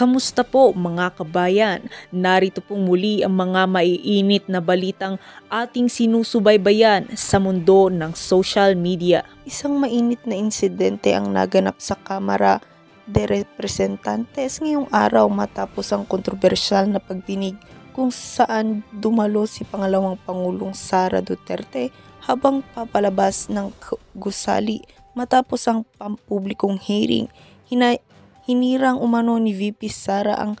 Kamusta po mga kabayan? Narito pong muli ang mga maiinit na balitang ating sinusubaybayan sa mundo ng social media. Isang mainit na insidente ang naganap sa Kamara de Representantes ngayong araw matapos ang kontrobersyal na pagdinig kung saan dumalo si pangalawang Pangulong Sara Duterte habang papalabas ng gusali matapos ang pampublikong hearing. Hina- hinirang umano ni VP Sara ang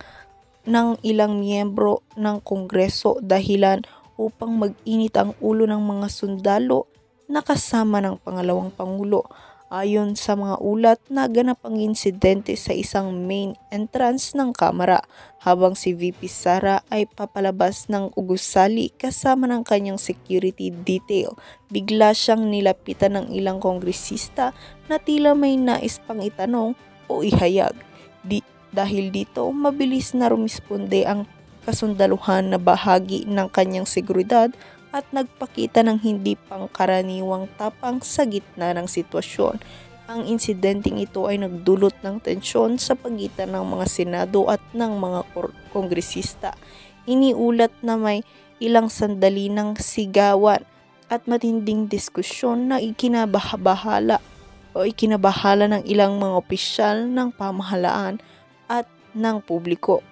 ng ilang miyembro ng Kongreso dahilan upang mag-init ang ulo ng mga sundalo na kasama ng pangalawang pangulo. Ayon sa mga ulat, naganap ang insidente sa isang main entrance ng kamera habang si VP Sara ay papalabas ng ugusali kasama ng kanyang security detail. Bigla siyang nilapitan ng ilang kongresista na tila may nais pang itanong o ihayag. Di, dahil dito, mabilis na rumisponde ang kasundaluhan na bahagi ng kanyang seguridad at nagpakita ng hindi pangkaraniwang tapang sa gitna ng sitwasyon. Ang insidenteng ito ay nagdulot ng tensyon sa pagitan ng mga Senado at ng mga kongresista. Iniulat na may ilang sandali ng sigawan at matinding diskusyon na ikinabahala o ikinabahala ng ilang mga opisyal ng pamahalaan at ng publiko.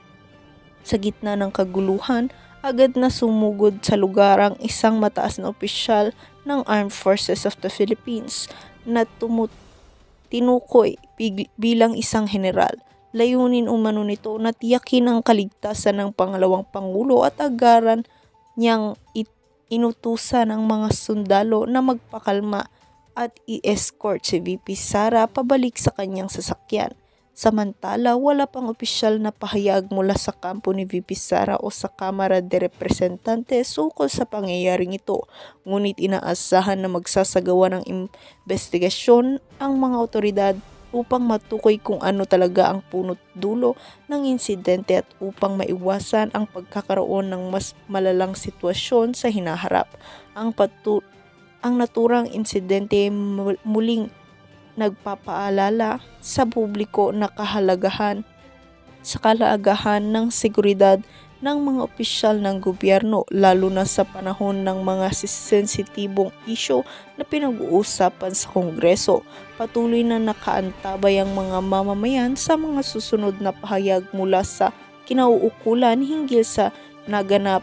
Sa gitna ng kaguluhan, agad na sumugod sa lugar ang isang mataas na opisyal ng Armed Forces of the Philippines na tumut tinukoy bilang isang general. Layunin umano nito na tiyakin ang kaligtasan ng pangalawang pangulo at agaran niyang inutusan ang mga sundalo na magpakalma at i-escort si VP Sara pabalik sa kanyang sasakyan. Samantala, wala pang opisyal na pahayag mula sa kampo ni VP Sara o sa Kamara de Representante sukol sa pangyayaring ito. Ngunit inaasahan na magsasagawa ng investigasyon ang mga otoridad upang matukoy kung ano talaga ang punot dulo ng insidente at upang maiwasan ang pagkakaroon ng mas malalang sitwasyon sa hinaharap. Ang patu ang naturang insidente muling nagpapaalala sa publiko na kahalagahan sa kalaagahan ng seguridad ng mga opisyal ng gobyerno lalo na sa panahon ng mga sensitibong isyo na pinag-uusapan sa Kongreso. Patuloy na nakaantabay ang mga mamamayan sa mga susunod na pahayag mula sa kinauukulan hinggil sa naganap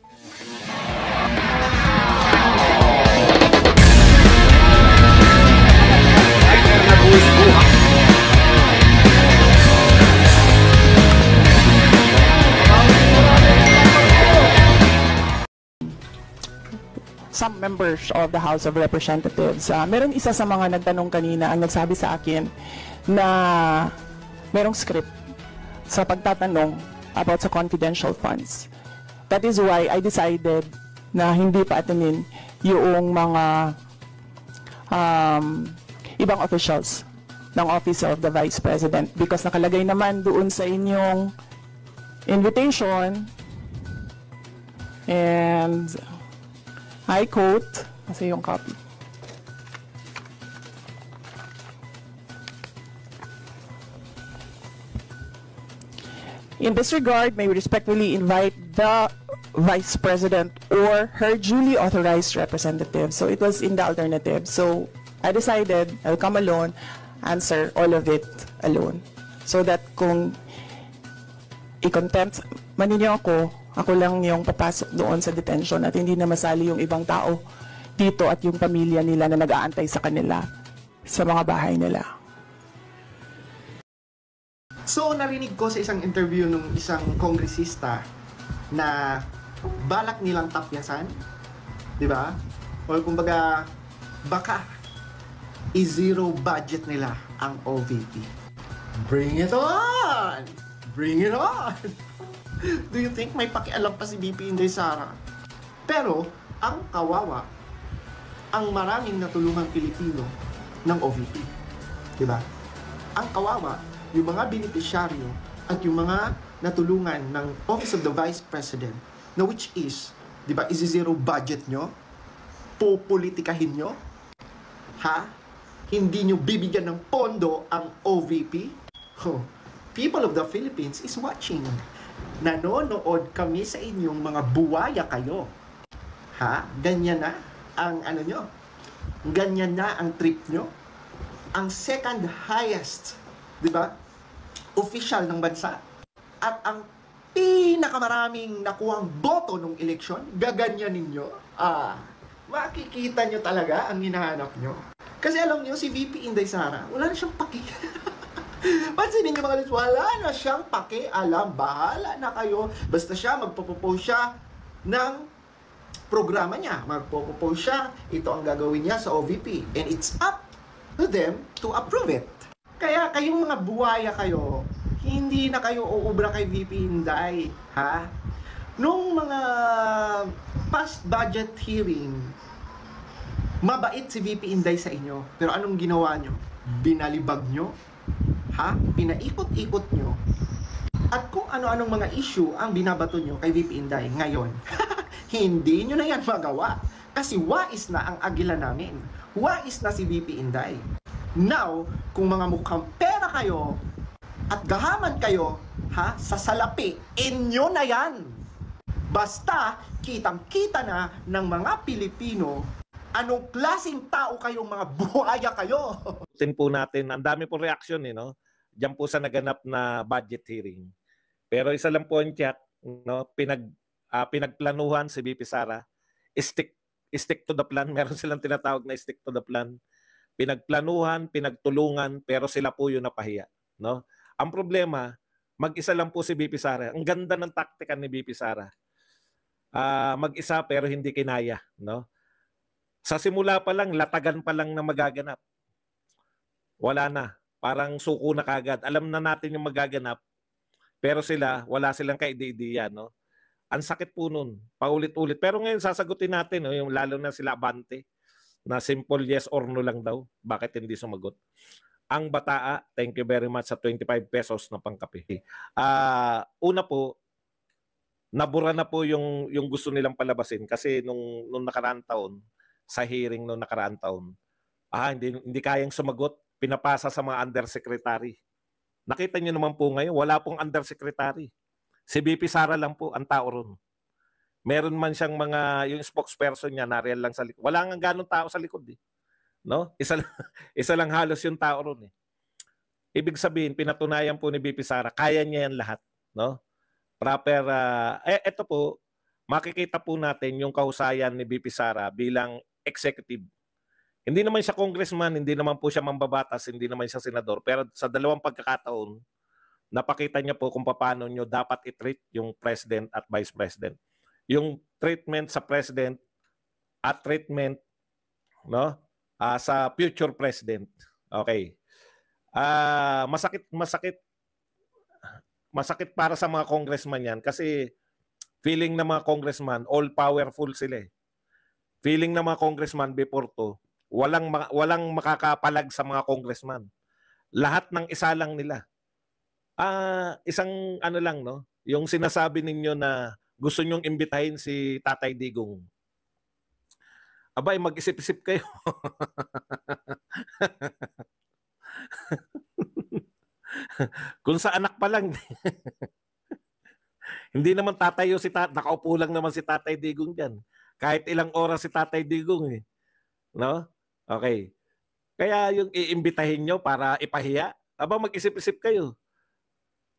some members of the House of Representatives. Uh, ah, merong isa sa mga nagtanong kanina ang nagsabi sa akin na merong script sa pagtatanong about sa confidential funds. That is why I decided na hindi pa atinin yung mga um, ibang officials ng Office of the Vice President because nakalagay naman doon sa inyong invitation and quote, coat kasi yung copy. In this regard, may we respectfully invite the vice president or her duly authorized representative. So it was in the alternative. So I decided I'll come alone, answer all of it alone. So that kung i-contempt man ako, Ako lang yung papasok doon sa detention at hindi na masali yung ibang tao dito at yung pamilya nila na nag-aantay sa kanila sa mga bahay nila. So, narinig ko sa isang interview ng isang kongresista na balak nilang tapyasan, di ba? O kumbaga, baka i-zero budget nila ang OVP. Bring it on! Bring it on! Do you think may pakialam pa si BP Inday Sara? Pero, ang kawawa, ang maraming natulungan Pilipino ng OVP. Diba? Ang kawawa, yung mga beneficiaryo at yung mga natulungan ng Office of the Vice President na which is, di ba, is zero budget nyo? Popolitikahin nyo? Ha? Hindi nyo bibigyan ng pondo ang OVP? Huh. People of the Philippines is watching nanonood kami sa inyong mga buwaya kayo. Ha? Ganyan na ang ano nyo. Ganyan na ang trip nyo. Ang second highest, di ba? Official ng bansa. At ang pinakamaraming nakuhang boto nung eleksyon, gaganyan ninyo. Ah, makikita nyo talaga ang hinahanap nyo. Kasi alam nyo, si VP Inday Sara, wala na siyang pakialam. Pansinin nyo mga lips, wala na siyang pakialam. Bahala na kayo. Basta siya, magpapopose siya ng programa niya. Magpopose siya. Ito ang gagawin niya sa OVP. And it's up to them to approve it. Kaya kayong mga buwaya kayo, hindi na kayo uubra kay VP Inday. Ha? Nung mga past budget hearing, mabait si VP Inday sa inyo. Pero anong ginawa nyo? Binalibag nyo? ha? Pinaikot-ikot nyo at kung ano-anong mga issue ang binabato nyo kay VP Inday ngayon. Hindi nyo na yan magawa kasi wais na ang agila namin. Wais na si VP Inday. Now, kung mga mukhang pera kayo at gahaman kayo, ha, sa salapi, inyo na yan. Basta, kitang-kita na ng mga Pilipino anong klaseng tao kayong mga buhaya kayo. Tin po natin, ang dami po reaction eh, no? diyan po sa naganap na budget hearing. Pero isa lang po ang tiyak, no, pinag, uh, pinagplanuhan si BP Sara, stick, stick to the plan. Meron silang tinatawag na stick to the plan. Pinagplanuhan, pinagtulungan, pero sila po yung napahiya. No? Ang problema, mag-isa lang po si BP Sara. Ang ganda ng taktika ni BP Sara. Uh, mag-isa pero hindi kinaya. No? Sa simula pa lang, latagan pa lang na magaganap. Wala na Parang suko na kagad. Alam na natin yung magaganap. Pero sila, wala silang kaide-ideya, no? Ang sakit po nun, paulit-ulit. Pero ngayon, sasagutin natin, no? yung lalo na sila bante, na simple yes or no lang daw. Bakit hindi sumagot? Ang bataa, thank you very much sa 25 pesos na pangkape. Uh, una po, nabura na po yung, yung gusto nilang palabasin kasi nung, nung nakaraan taon, sa hearing nung nakaraan taon, ah, hindi, hindi kayang sumagot pinapasa sa mga undersecretary. Nakita niyo naman po ngayon, wala pong undersecretary. Si BP Sara lang po ang tao ron. Meron man siyang mga, yung spokesperson niya, nariyan lang sa likod. Wala nga ganong tao sa likod eh. No? Isa, lang, isa lang halos yung tao ron eh. Ibig sabihin, pinatunayan po ni BP Sara, kaya niya yan lahat. No? Proper, uh, eh, ito po, makikita po natin yung kahusayan ni BP Sara bilang executive hindi naman siya congressman, hindi naman po siya mambabatas, hindi naman siya senador. Pero sa dalawang pagkakataon, napakita niya po kung paano niyo dapat i-treat yung president at vice president. Yung treatment sa president at treatment no uh, sa future president. Okay. Uh, masakit masakit masakit para sa mga congressman yan kasi feeling ng mga congressman all powerful sila eh. Feeling ng mga congressman before to Walang walang makakapalag sa mga congressman. Lahat ng isa lang nila. Ah, uh, isang ano lang no, yung sinasabi ninyo na gusto nyong imbitahin si Tatay Digong. Abay, mag-isip-isip kayo. Kung sa anak pa lang. Hindi naman tatayo si tatay, nakaupo lang naman si Tatay Digong diyan. Kahit ilang oras si Tatay Digong eh. No? Okay. Kaya yung iimbitahin nyo para ipahiya, aba mag-isip-isip kayo.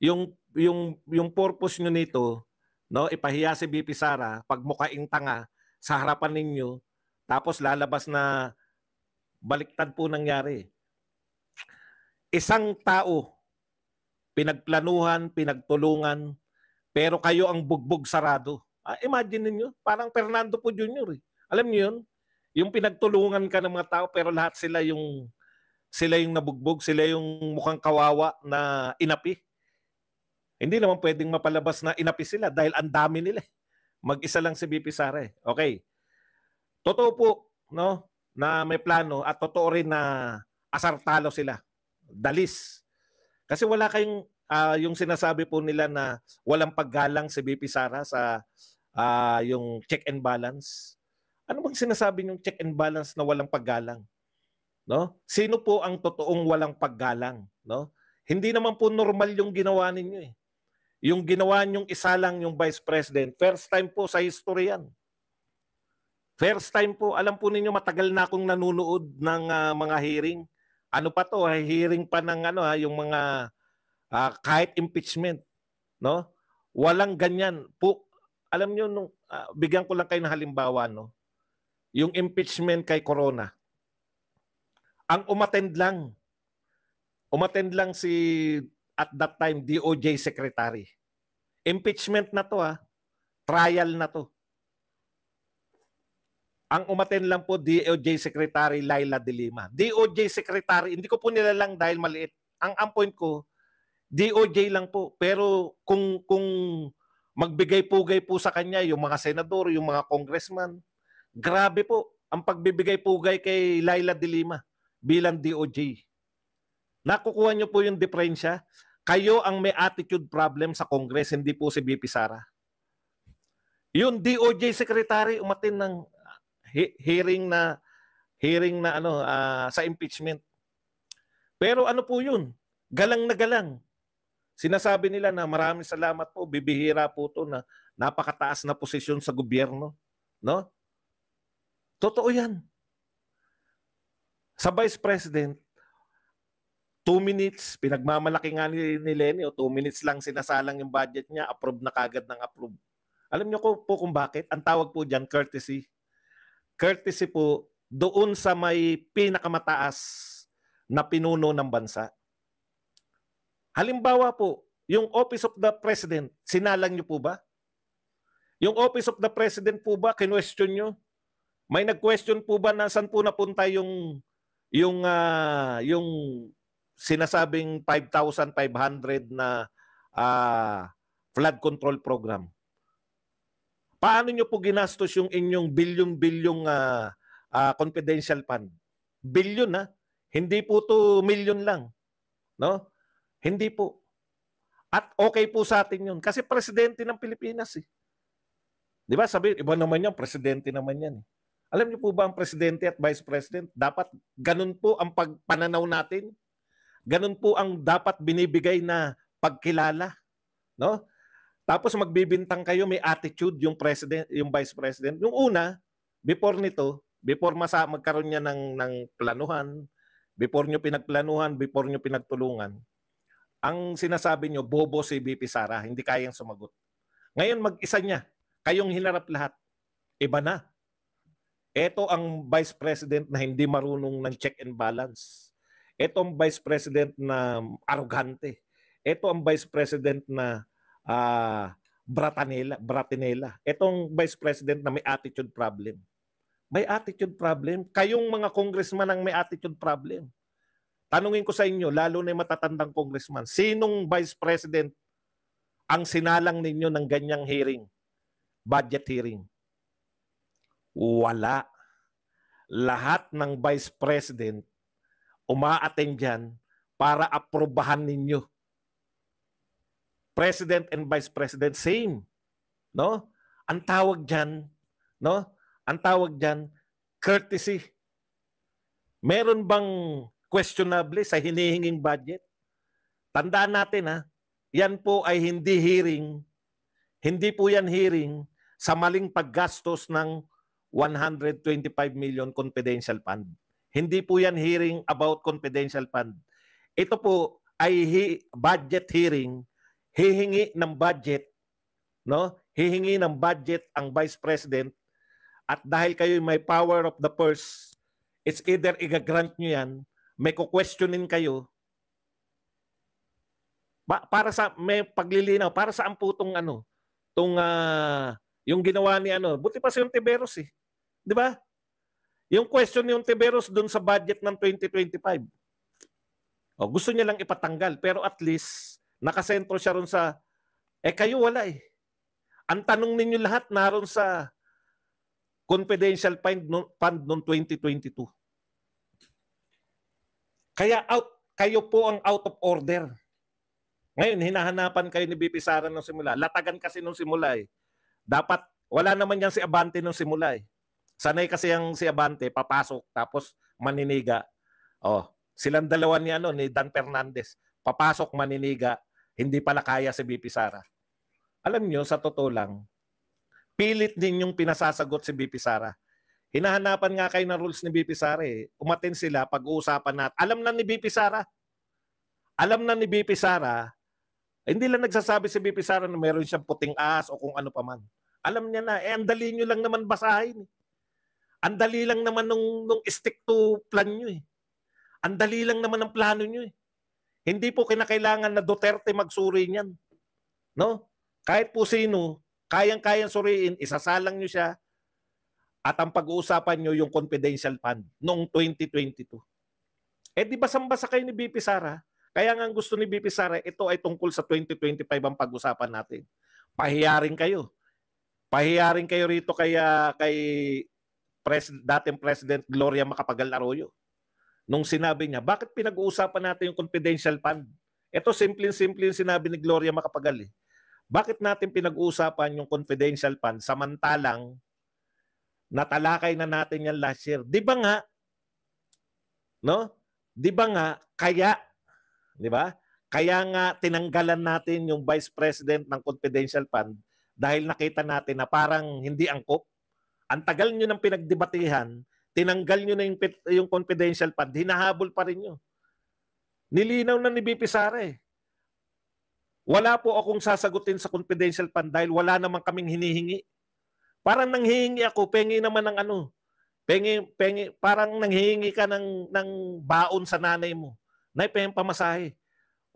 Yung yung yung purpose nyo nito, no, ipahiya si BP Sara pag mukhaing tanga sa harapan ninyo, tapos lalabas na baliktad po nangyari. Isang tao pinagplanuhan, pinagtulungan, pero kayo ang bugbog sarado. Ah, imagine niyo, parang Fernando po Jr. Eh. Alam niyo 'yun? Yung pinagtulungan ka ng mga tao pero lahat sila yung sila yung nabugbog, sila yung mukhang kawawa na inapi. Hindi naman pwedeng mapalabas na inapi sila dahil ang dami nila. Eh. Mag-isa lang si BP Sara. Eh. Okay. Totoo po no na may plano at totoo rin na asartalo sila. Dalis. Kasi wala kayong uh, yung sinasabi po nila na walang paggalang si BP Sara sa uh, yung check and balance. Ano bang sinasabi niyong check and balance na walang paggalang? No? Sino po ang totoong walang paggalang, no? Hindi naman po normal yung ginawa ninyo eh. Yung ginawa niyong isa lang yung Vice President, first time po sa history yan. First time po, alam po ninyo matagal na akong nanonood ng uh, mga hearing. Ano pa to, ah, hearing pa ng ano ha, ah, yung mga uh, kahit impeachment, no? Walang ganyan po. Alam niyo nung uh, bigyan ko lang kayo ng halimbawa no yung impeachment kay Corona. Ang umatend lang, umatend lang si at that time DOJ secretary. Impeachment na to ha. Ah. Trial na to. Ang umatend lang po DOJ Secretary Laila De DOJ Secretary, hindi ko po nila lang dahil maliit. Ang ang point ko, DOJ lang po. Pero kung kung magbigay-pugay po sa kanya yung mga senador, yung mga congressman, Grabe po ang pagbibigay pugay kay Laila De Lima bilang DOJ. Nakukuha niyo po yung diferensya. Kayo ang may attitude problem sa Congress, hindi po si BP Sara. Yung DOJ secretary umatin ng hearing na hearing na ano uh, sa impeachment. Pero ano po 'yun? Galang na galang. Sinasabi nila na maraming salamat po, bibihira po 'to na napakataas na posisyon sa gobyerno, no? Totoo yan. Sa Vice President, two minutes, pinagmamalaki nga ni, ni Lenny, o two minutes lang sinasalang yung budget niya, approve na kagad ng approve. Alam niyo ko po kung bakit? Ang tawag po dyan, courtesy. Courtesy po doon sa may pinakamataas na pinuno ng bansa. Halimbawa po, yung Office of the President, sinalang niyo po ba? Yung Office of the President po ba, kinwestiyon niyo? May nag-question po ba na saan po napunta yung yung uh, yung sinasabing 5,500 na uh, flood control program? Paano nyo po ginastos yung inyong bilyong-bilyong uh, uh, confidential fund? Bilyon na. Hindi po to million lang. No? Hindi po. At okay po sa atin yun. Kasi presidente ng Pilipinas eh. Di ba? Sabi, iba naman yan. Presidente naman yan eh. Alam niyo po ba ang presidente at vice president? Dapat ganun po ang pagpananaw natin. Ganun po ang dapat binibigay na pagkilala, no? Tapos magbibintang kayo may attitude yung president, yung vice president. Yung una, before nito, before masa magkaroon niya ng ng planuhan, before nyo pinagplanuhan, before nyo pinagtulungan, ang sinasabi nyo, bobo si VP Sara, hindi kayang sumagot. Ngayon mag-isa niya, kayong hinarap lahat. Iba na ito ang vice president na hindi marunong ng check and balance. Ito ang vice president na arugante. Ito ang vice president na uh, bratanela, bratinela. Itong vice president na may attitude problem. May attitude problem. Kayong mga congressman ang may attitude problem. Tanungin ko sa inyo, lalo na yung matatandang congressman, sinong vice president ang sinalang ninyo ng ganyang hearing, budget hearing? Wala. Lahat ng vice president umaattend dyan para aprobahan ninyo. President and vice president, same. No? Ang tawag dyan, no? Ang tawag dyan, courtesy. Meron bang questionable sa hinihinging budget? Tandaan natin ha, yan po ay hindi hearing, hindi po yan hearing sa maling paggastos ng 125 million confidential fund. Hindi po yan hearing about confidential fund. Ito po ay he, budget hearing, hihingi ng budget, no? Hihingi ng budget ang Vice President at dahil kayo may power of the purse, it's either i-grant nyo yan, may ko-questionin kayo, ba, para sa may paglilinaw, para sa po tong ano, tong uh, yung ginawa ni ano, buti pa si Tiberos eh. Di ba? Yung question yung Tiberos doon sa budget ng 2025. O, gusto niya lang ipatanggal pero at least nakasentro siya ron sa eh kayo wala eh. Ang tanong ninyo lahat naroon sa confidential fund fund noong 2022. Kaya out kayo po ang out of order. Ngayon, hinahanapan kayo ni BP Sara nung simula. Latagan kasi nung simula eh. Dapat, wala naman yan si Abante nung simula eh. Sanay kasi ang si Abante, papasok, tapos maniniga. Oh, silang dalawa ni, ano, ni Dan Fernandez. Papasok, maniniga. Hindi pala kaya si BP Sara. Alam nyo, sa totoo lang, pilit din yung pinasasagot si BP Sara. Hinahanapan nga kayo ng rules ni BP Sara eh. Umatin sila, pag-uusapan natin. Alam na ni BP Sara. Alam na ni BP Sara. hindi lang nagsasabi si BP Sara na meron siyang puting as o kung ano pa man. Alam niya na. Eh, ang dali nyo lang naman basahin. Eh. Ang dali lang naman nung, nung stick to plan nyo eh. Ang dali lang naman ng plano nyo eh. Hindi po kinakailangan na Duterte magsuri niyan. No? Kahit po sino, kayang-kayang suriin, isasalang nyo siya, at ang pag-uusapan nyo yung confidential fund noong 2022. Eh di ba sambasa kayo ni BP Sara? Kaya nga gusto ni BP Sara, ito ay tungkol sa 2025 ang pag-usapan natin. Pahiyarin kayo. Pahiyarin kayo rito kay, kay pres- dating President Gloria Macapagal Arroyo nung sinabi niya, bakit pinag-uusapan natin yung confidential fund? Ito simpleng-simple sinabi ni Gloria Macapagal eh. Bakit natin pinag-uusapan yung confidential fund samantalang natalakay na natin yan last year? 'Di ba nga? No? 'Di ba nga kaya 'di ba? Kaya nga tinanggalan natin yung vice president ng confidential fund dahil nakita natin na parang hindi angkop ang tagal nyo ng pinagdebatehan, tinanggal nyo na yung, yung confidential pad, hinahabol pa rin nyo. Nilinaw na ni BP Sara eh. Wala po akong sasagutin sa confidential fund dahil wala naman kaming hinihingi. Parang nanghihingi ako, pengi naman ng ano. Pengi, pengi, parang nanghihingi ka ng, ng baon sa nanay mo. Nay, pengi pamasahe.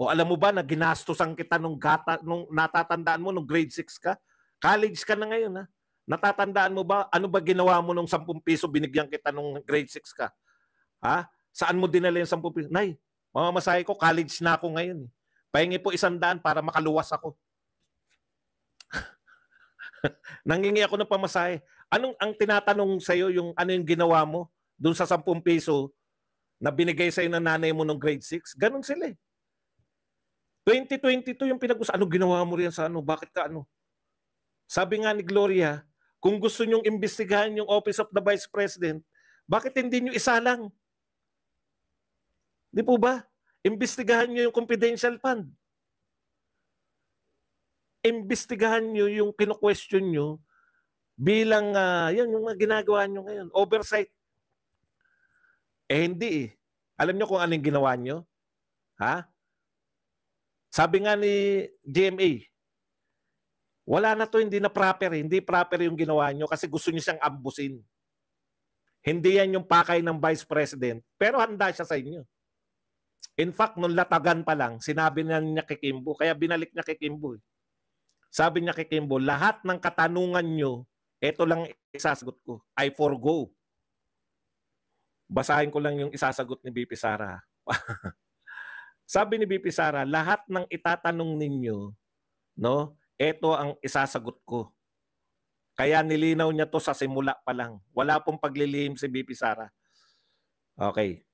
O alam mo ba na ginastos ang kita nung, gata, nung natatandaan mo nung grade 6 ka? College ka na ngayon ha. Natatandaan mo ba ano ba ginawa mo nung 10 piso binigyan kita nung grade 6 ka? Ha? Saan mo dinala yung 10 piso? Nay, mamamasahe ko, college na ako ngayon. Eh. Pahingi po isandaan para makaluwas ako. Nangingi ako ng pamasahe. Anong ang tinatanong sa iyo yung ano yung ginawa mo doon sa 10 piso na binigay sa iyo ng nanay mo nung grade 6? Ganon sila eh. 2022 yung pinag-usapan. Ano ginawa mo riyan sa ano? Bakit ka ano? Sabi nga ni Gloria, kung gusto nyong imbestigahan yung Office of the Vice President, bakit hindi nyo isa lang? Di po ba? Imbestigahan nyo yung confidential fund. Imbestigahan nyo yung kino-question nyo bilang, uh, ah, yan, yung ginagawa nyo ngayon, oversight. Eh, hindi eh. Alam nyo kung anong ginawa nyo? Ha? Sabi nga ni GMA, wala na to, hindi na proper. Eh. Hindi proper yung ginawa nyo kasi gusto nyo siyang ambusin. Hindi yan yung pakay ng Vice President, pero handa siya sa inyo. In fact, nung latagan pa lang, sinabi na niya kay Kimbo, kaya binalik niya kay Kimbo. Eh. Sabi niya kay Kimbo, lahat ng katanungan nyo, ito lang isasagot ko. I forgo. Basahin ko lang yung isasagot ni BP Sara. Sabi ni BP Sara, lahat ng itatanong ninyo, no, ito ang isasagot ko. Kaya nilinaw niya to sa simula pa lang. Wala pong paglilihim si BP Sara. Okay.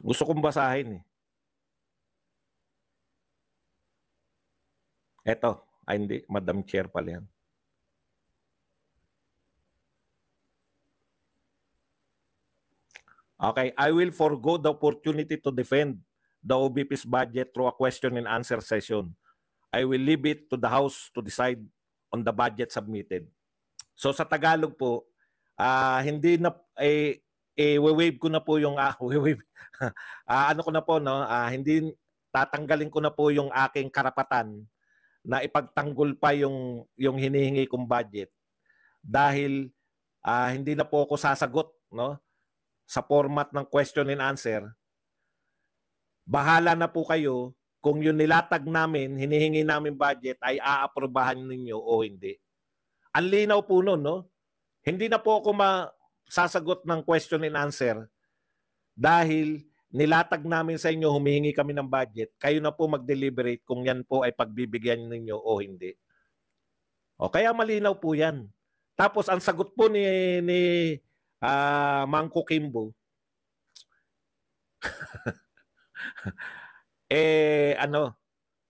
Gusto kong basahin eh. Eto, ay hindi, Madam Chair pala yan. Okay, I will forgo the opportunity to defend the OBP's budget through a question and answer session. I will leave it to the House to decide on the budget submitted. So sa Tagalog po, uh, hindi na eh, eh wave ko na po yung uh, wave. uh, ano ko na po no, uh, hindi tatanggalin ko na po yung aking karapatan na ipagtanggol pa yung yung hinihingi kong budget dahil uh, hindi na po ako sasagot no sa format ng question and answer. Bahala na po kayo kung yung nilatag namin, hinihingi namin budget ay aaprobahan ninyo o hindi. Ang linaw po noon, no? Hindi na po ako ma sasagot ng question and answer dahil nilatag namin sa inyo, humihingi kami ng budget, kayo na po mag-deliberate kung yan po ay pagbibigyan ninyo o hindi. O, kaya malinaw po yan. Tapos ang sagot po ni, ni uh, ah, Mangko Kimbo, eh ano,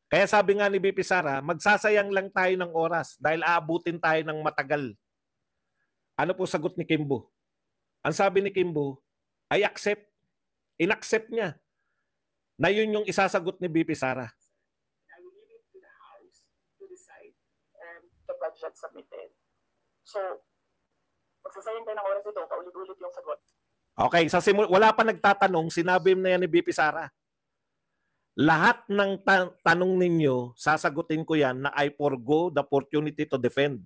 kaya sabi nga ni BP Sara, magsasayang lang tayo ng oras dahil aabutin tayo ng matagal. Ano po sagot ni Kimbo? Ang sabi ni Kimbo, I accept Inaccept niya na yun yung isasagot ni BP Sara. budget submitted. So, magsasayang din ng ito, paulit-ulit yung sagot. Okay, sa simul- wala pa nagtatanong, sinabi na yan ni BP Sara. Lahat ng ta- tanong ninyo, sasagutin ko yan na I forgo the opportunity to defend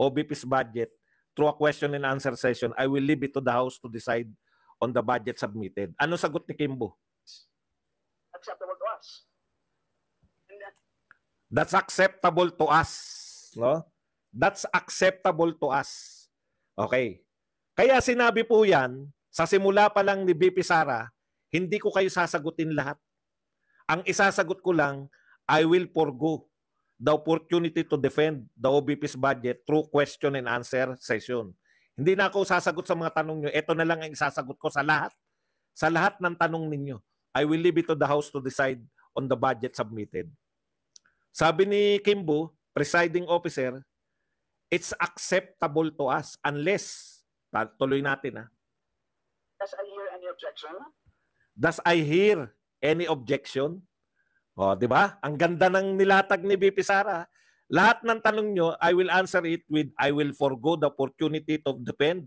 OBP's budget through a question and answer session. I will leave it to the House to decide on the budget submitted. Ano sagot ni Kimbo? Acceptable to us. That... That's acceptable to us. No? That's acceptable to us. Okay. Kaya sinabi po yan, sa simula pa lang ni BP Sara, hindi ko kayo sasagutin lahat. Ang isasagot ko lang, I will forgo the opportunity to defend the OBP's budget through question and answer session. Hindi na ako sasagot sa mga tanong nyo. Ito na lang ang isasagot ko sa lahat. Sa lahat ng tanong ninyo. I will leave it to the House to decide on the budget submitted. Sabi ni Kimbo, presiding officer, it's acceptable to us unless, tuloy natin ha. Does I hear any objection? Does I hear any objection? O, di ba? Ang ganda ng nilatag ni BP Sara. Lahat ng tanong nyo, I will answer it with I will forgo the opportunity to depend.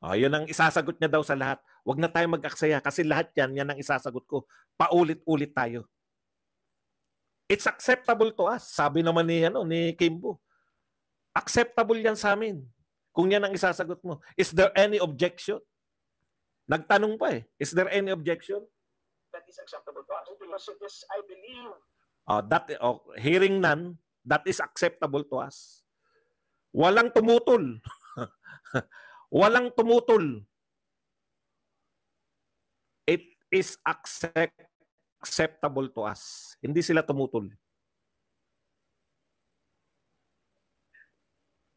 Oh, yun ang isasagot niya daw sa lahat. Huwag na tayo mag-aksaya kasi lahat yan, yan ang isasagot ko. Paulit-ulit tayo. It's acceptable to us. Sabi naman ni, ano, ni Kimbo. Acceptable yan sa amin. Kung yan ang isasagot mo. Is there any objection? Nagtanong pa eh. Is there any objection? That is acceptable to us because it is, I believe. Oh, that, oh, hearing none, That is acceptable to us. Walang tumutol. Walang tumutol. It is accept, acceptable to us. Hindi sila tumutol.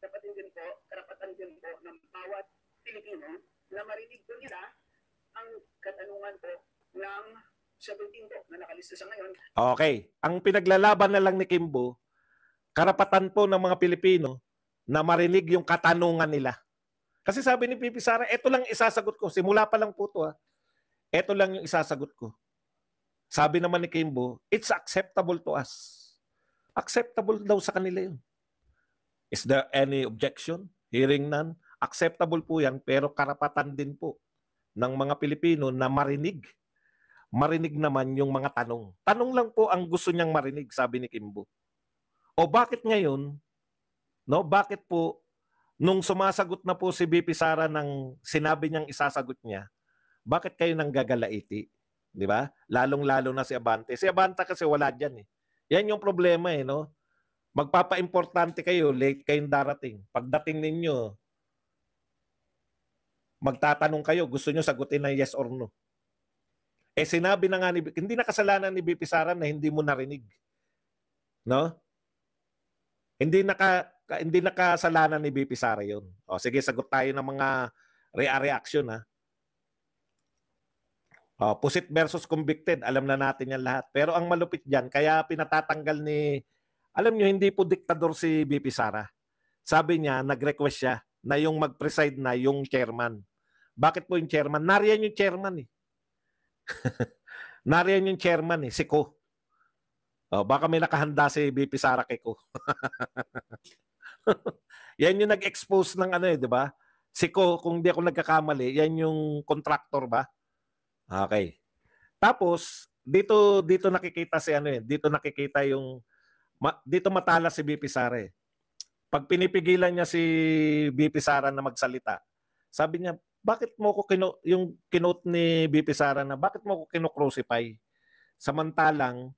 Karapatan din po, karapatan din po ng bawat Pilipino na marinig po nila ang katanungan po ng 17 po na nakalista sa ngayon. Okay. Ang pinaglalaban na lang ni Kimbo karapatan po ng mga Pilipino na marinig yung katanungan nila. Kasi sabi ni Pipi Sara, ito lang isasagot ko. Simula pa lang po ito ha. Ah. Ito lang yung isasagot ko. Sabi naman ni Kimbo, it's acceptable to us. Acceptable daw sa kanila yun. Is there any objection? Hearing none? Acceptable po yan, pero karapatan din po ng mga Pilipino na marinig. Marinig naman yung mga tanong. Tanong lang po ang gusto niyang marinig, sabi ni Kimbo. O bakit ngayon, no, bakit po nung sumasagot na po si BP Sara ng sinabi niyang isasagot niya, bakit kayo nang gagalaiti? Di ba? Lalong-lalo na si Abante. Si Abante kasi wala diyan eh. Yan yung problema eh, no? Magpapaimportante kayo, late kayong darating. Pagdating ninyo, magtatanong kayo, gusto nyo sagutin na yes or no. Eh sinabi na nga ni, hindi na kasalanan ni BP Sara na hindi mo narinig. No? Hindi naka hindi nakasalanan ni BP Sara 'yon. O sige, sagot tayo ng mga rea-reaction ha. O, pusit versus convicted, alam na natin yan lahat. Pero ang malupit diyan, kaya pinatatanggal ni alam nyo, hindi po diktador si BP Sara. Sabi niya, nag-request siya na yung mag-preside na yung chairman. Bakit po yung chairman? Nariyan yung chairman eh. Nariyan yung chairman eh, si Ko. Oh, baka may nakahanda si BP Sarake ko. yan yung nag-expose ng ano eh, di ba? Si Ko, kung di ako nagkakamali, yan yung contractor ba? Okay. Tapos, dito dito nakikita si ano eh, dito nakikita yung ma, dito matala si BP Sara eh. Pag pinipigilan niya si BP Sara na magsalita, sabi niya, bakit mo ko kino, yung kinote ni BP Sara na bakit mo ko kinocrucify? Samantalang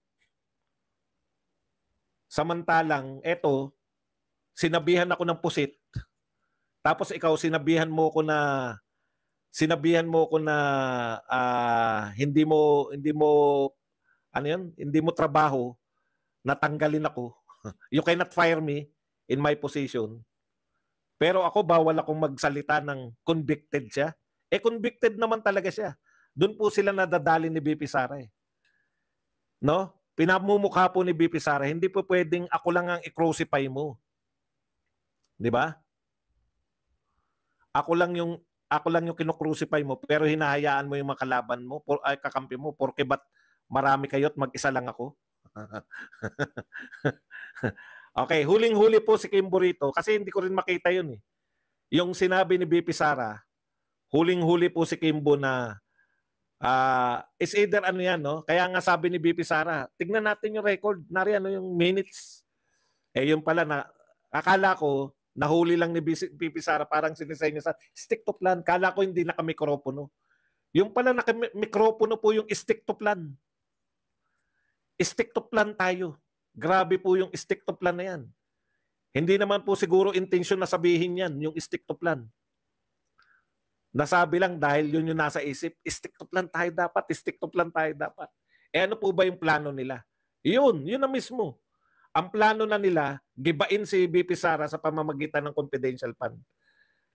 Samantalang, eto, sinabihan ako ng pusit, tapos ikaw sinabihan mo ko na sinabihan mo ko na uh, hindi mo hindi mo ano yan, hindi mo trabaho, natanggalin ako. you cannot fire me in my position. Pero ako bawal akong magsalita ng convicted siya. Eh convicted naman talaga siya. Doon po sila nadadali ni BP Sara eh. No? pinamumukha po ni BP Sara, hindi po pwedeng ako lang ang i-crucify mo. 'Di ba? Ako lang yung ako lang yung kinocrucify mo pero hinahayaan mo yung mga mo, por, ay kakampi mo, porke bat marami kayo at mag-isa lang ako. okay, huling-huli po si Kim Burrito kasi hindi ko rin makita yun eh. Yung sinabi ni BP Sara, huling-huli po si Kimbo na Uh, it's either ano yan, no? Kaya nga sabi ni BP Sara, tignan natin yung record, nari ano yung minutes. Eh yung pala na, akala ko, nahuli lang ni BP Sara, parang sinisay niya sa, stick to plan. Kala ko hindi nakamikropono. Yung pala nakamikropono po yung stick to plan. Stick to plan tayo. Grabe po yung stick to plan na yan. Hindi naman po siguro intention na sabihin yan, yung stick to plan. Nasabi lang dahil yun yung nasa isip, stick to lang tayo dapat, stick to lang tayo dapat. Eh ano po ba yung plano nila? Yun, yun na mismo. Ang plano na nila, gibain si BP Sara sa pamamagitan ng confidential fund.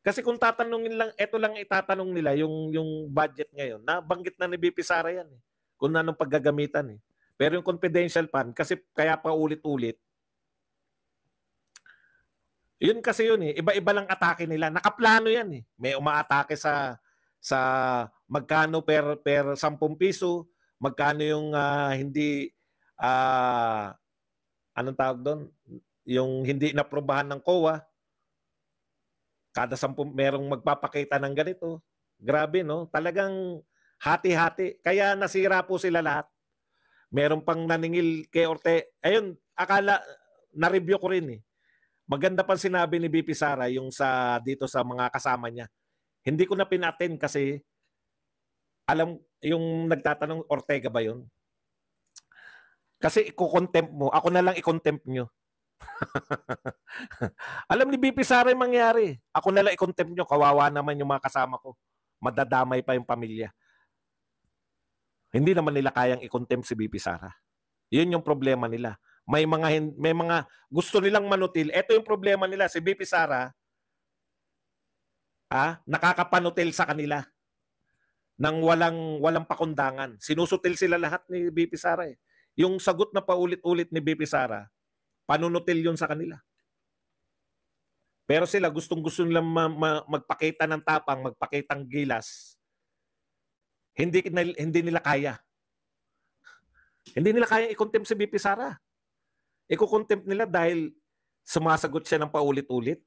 Kasi kung tatanungin lang, ito lang itatanong nila yung yung budget ngayon. Nabanggit na ni BP Sara yan eh. Kung anong paggagamitan eh. Pero yung confidential fund, kasi kaya pa ulit-ulit, yun kasi yun eh. Iba-iba lang atake nila. Nakaplano yan eh. May umaatake sa sa magkano per per 10 piso, magkano yung uh, hindi uh, anong tawag doon? Yung hindi naprobahan ng COA. Kada 10 merong magpapakita ng ganito. Grabe no? Talagang hati-hati. Kaya nasira po sila lahat. Meron pang naningil kay Orte. Ayun, akala na-review ko rin eh Maganda pa sinabi ni BP Sara yung sa dito sa mga kasama niya. Hindi ko na pinaten kasi alam yung nagtatanong Ortega ba yun? Kasi iko-contempt mo. Ako na lang i-contempt nyo. alam ni BP Sara yung mangyari. Ako na lang i-contempt nyo. Kawawa naman yung mga kasama ko. Madadamay pa yung pamilya. Hindi naman nila kayang i si BP Sara. Yun yung problema nila may mga may mga gusto nilang manutil. Ito yung problema nila si BP Sara. Ah, nakakapanutil sa kanila nang walang walang pakundangan. Sinusutil sila lahat ni BP Sara eh. Yung sagot na paulit-ulit ni BP Sara, panunutil 'yun sa kanila. Pero sila gustong-gusto nilang ma- ma- magpakita ng tapang, magpakita ng gilas. Hindi hindi nila kaya. Hindi nila kaya i-contempt si BP Sara. Iko-contempt nila dahil sumasagot siya ng paulit-ulit.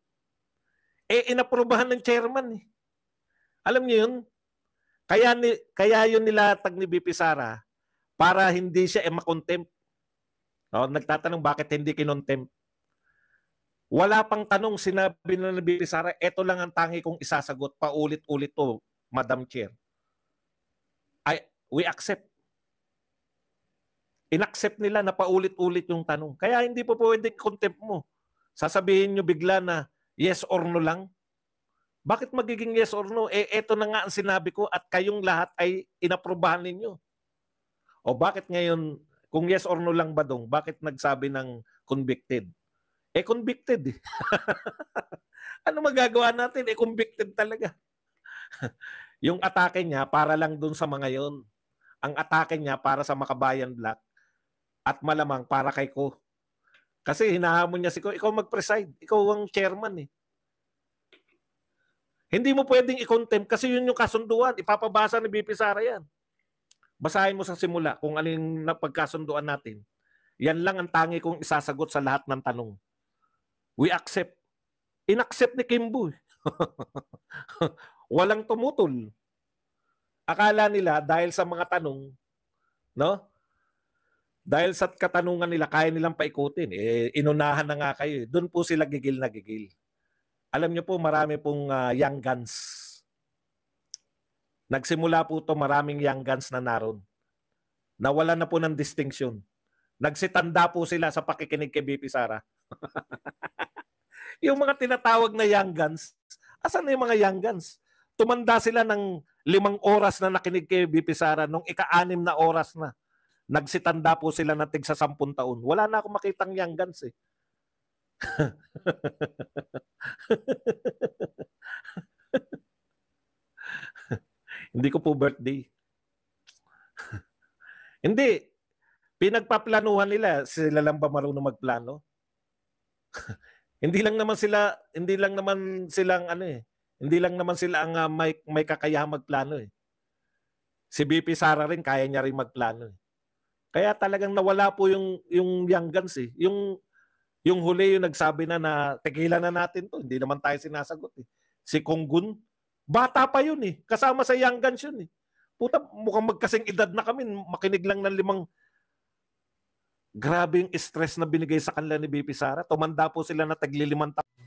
Eh, inaprobahan ng chairman eh. Alam niyo yun? Kaya, ni, kaya yun nilatag ni BP Sara para hindi siya eh, makontempt. No, nagtatanong bakit hindi kinontempt. Wala pang tanong sinabi na ni BP Sara, eto lang ang tangi kong isasagot paulit-ulit to, Madam Chair. I, we accept Inaccept nila na paulit-ulit yung tanong. Kaya hindi po pwede contempt mo. Sasabihin nyo bigla na yes or no lang. Bakit magiging yes or no? Eh, eto na nga ang sinabi ko at kayong lahat ay inaprobahan ninyo. O bakit ngayon, kung yes or no lang ba dong, bakit nagsabi ng convicted? Eh, convicted eh. ano magagawa natin? Eh, convicted talaga. yung atake niya para lang dun sa mga yon. Ang atake niya para sa Makabayan Black at malamang para kay Ko. Kasi hinahamon niya si Ko, ikaw mag-preside, ikaw ang chairman eh. Hindi mo pwedeng i-contempt kasi yun yung kasunduan. Ipapabasa ni BP Sara yan. Basahin mo sa simula kung aling napagkasunduan natin. Yan lang ang tangi kong isasagot sa lahat ng tanong. We accept. Inaccept ni Kimbo. Eh. Walang tumutol. Akala nila dahil sa mga tanong, no? Dahil sa katanungan nila, kaya nilang paikutin. Eh, inunahan na nga kayo. Eh. Doon po sila gigil na gigil. Alam niyo po, marami pong uh, young guns. Nagsimula po to maraming young guns na naroon. Nawala na po ng distinction. Nagsitanda po sila sa pakikinig kay BP Sara. yung mga tinatawag na young guns, asan yung mga young guns? Tumanda sila ng limang oras na nakinig kay BP Sara nung ika na oras na Nagsitanda po sila na tigsa 10 taon. Wala na akong makitang young guns eh. Hindi ko po birthday. Hindi. Pinagpaplanuhan nila. Sila lang ba marunong magplano? hindi lang naman sila, hindi lang naman silang ano eh. Hindi lang naman sila ang uh, may, may kakayahan magplano eh. Si BP Sara rin, kaya niya rin magplano eh. Kaya talagang nawala po yung yung young guns eh. Yung yung huli yung nagsabi na na tigilan na natin to, hindi naman tayo sinasagot eh. Si Konggun, bata pa yun eh. Kasama sa young guns yun eh. Puta, mukhang magkasing edad na kami, makinig lang ng limang Grabe yung stress na binigay sa kanila ni BP Sara. Tumanda po sila na taglilimang taon.